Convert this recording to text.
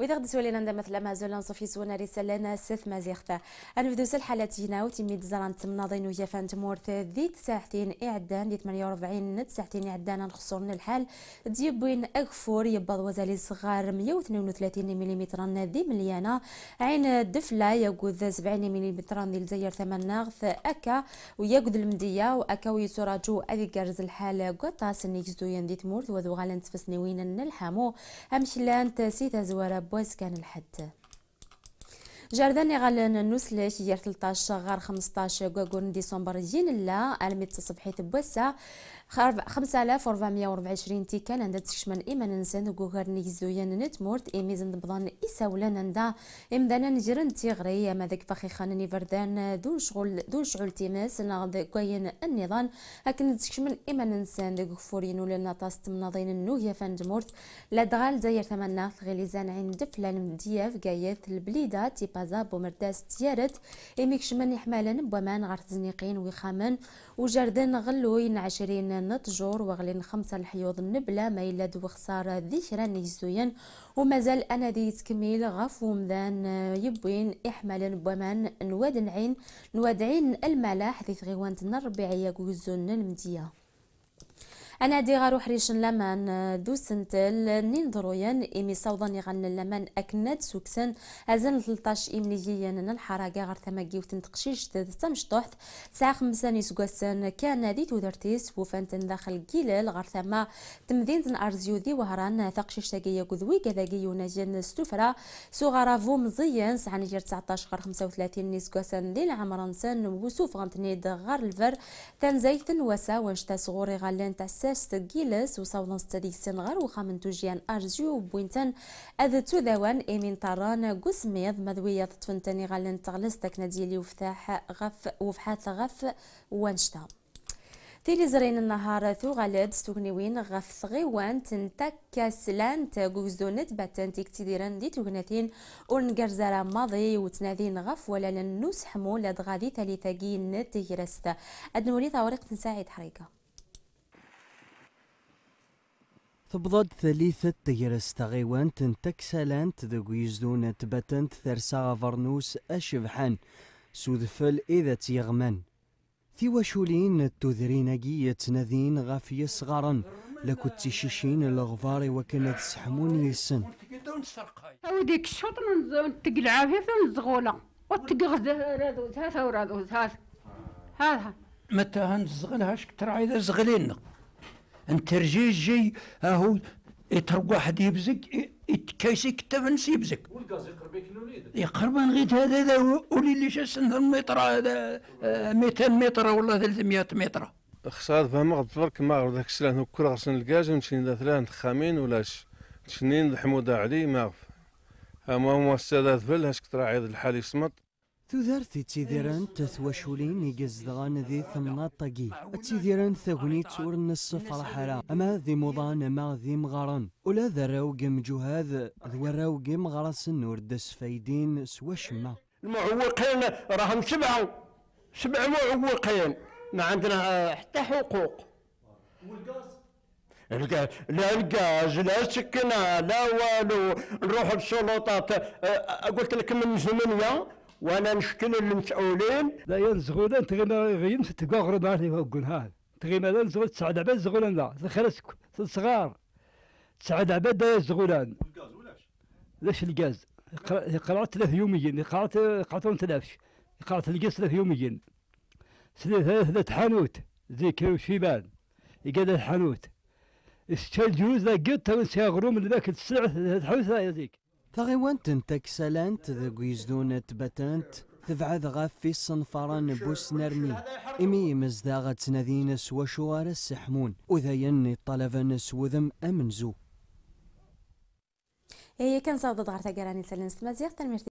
وإذا غد سولينا ندمت ما زولان صفي سونا رسالنا سث مازيختا أنفذو سلحة لاتينا وتميد زران تمناضين ويافان تمورت ذيت ساعتين إعدان دي 48 نت ساعتين إعدان نخصر الحال ديبوين أغفور يبض وزالي صغار 132 ملم ذي مليانة عين دفلة يقود 70 ملم ذي الجزائر ثمن ناغث أكا ويقود المدية وأكا ويتراجو أذي قرز الحال قطاس نيجزو يندي تمورت وذو غالنت فسنوين نلحامو أمشلان تسيتا زوارب بوز كان الحد جردان غالن نسلة يير 13 غار 15 كوكون ديسمبر جين لا المي تصبحي تبوسا 5424 كان عند تشمل ايمان انسان كوكار نيزويان نتمورت ايميزن بضان ايساولان عند امدانا نجرن تيغري اما ذاك فخي خانني فردان دون شغل دون شغل تيماس ناغد كاين النظام لكن تشمل ايمان انسان غفورين ولا ناطاس تمناضين النوهيا مورت لا دغال داير ثمنا غليزان عند فلان مدياف كايات البليده تيبا بازا بومرداس تيارت إميك شمن إحمالا بومان غارت زنيقين ويخامن وجردن غلوين عشرين نتجور وغلين خمسة الحيوض النبلة ما يلد وخسارة ذكرى نيزوين ومازال أنا دي تكميل غفو مذان يبوين إحمالا بومان نوادن عين نواد عين الملاح ذي ثغيوانت الربيعية كوزون المديه انا دي غروح ريشن لمان دو سنتل نين درويان امي صوضاني غن لمان اكند سوكسن ازن 13 ان الحراقة غار ثماقي وتنتقشيش تمش طوحت ساعة خمساني سوكسن كان دي تودرتيس وفانتن داخل قيلل غار ثما تن ارزيو دي وهران ثقشيش تاقية قذوي كذاقي ونجن السفرة سوغارا فو مزيان سعن جير 19 غير 35 نيس دي العمران سن وسوف غنتنيد دغار الفر تنزيتن وسا وانشتا صغوري غالين تاع ساداش تجيلس وصولن ستديك سنغر وخامن توجيان أرجو وبوينتن أذ توذوان إمين طران قسميض مذوية تفنتني غالن تغلس تكنا ديالي وفتاح غف وفحات غف وانشتا تيلي زرين النهار ثو غالد ستوغني وين غف ثغيوان تنتك سلان تاقوزونت باتن تكتديران دي توغناثين ورنقرزارا ماضي وتناذين غف ولا لنوس حمو لدغادي ثالثة جين تهيرست أدنولي ثورق تنساعد حريقة ثبضت ثليثة تيرست غيوانت تكسلانت ذو يزدون تبتنت ثرسا غفرنوس أشبحان سودفل إذا تيغمان في وشولين تذرين أجية نذين غفي صغارا لكت تششين الغفار وكانت سحمون يسن أودي كشوط نزون تقلع في فن زغولة وتقغز هذا وراد هذا متى هنزغل هاش كتر عايدة زغلين انت رجيج جي اهو يترق واحد يبزق يتكايس يكتب نس يبزق والغاز يقرب يكنوليد يقرب غير هذا هذا ولي اللي جالس المتر هذا 200 متر ولا 300 متر خصها فهمك فرك ما غير داك السلام هكا غرسن الكاج ذا ثلاث خامين ولاش تشنين حموده علي ما غف اما هو السادات فل هاش كتراعي الحال يصمت تذر في تذيران تثوى شولين يقزدغان ذي ثمناطقي تذيران ثغني تور نصف الحرام أما ذي مضان ما ذي مغران ولا ذراو قم جهاد ذوراو قم غرس النور دس فايدين سوى شما المعوقين راهم سبع سبع معوقين ما عندنا آه، حتى حقوق لا الكاز لا سكنه لا والو نروحوا للسلطات آه، قلت لك من زمن وانا نشكل المسؤولين لا ينزغولا تغيما غيم تقاغر معني وقول هذا تغيما لا نزغول تسعد عباد زغولان لا خلاص صغار تسعد عباد دا زغولان ليش لاش الغاز قرات ثلاث يوميا قرات قرعتهم تلافش قرات الغاز ثلاث يوميا ثلاث حانوت كيلو شيبان يقعد الحانوت استال جوز لا قلت غروم من ذاك السلعه الحوثه هذيك تغيوانت تكسلانت ذو يزدون تبتانت تبعد غاف في الصنفران بوس نرمي إمي مزداغة نذين سوى شوار السحمون وذين طلب وذم أمنزو هي إيه، كان صادت غارتا قراني تلنس مزيغ تلمير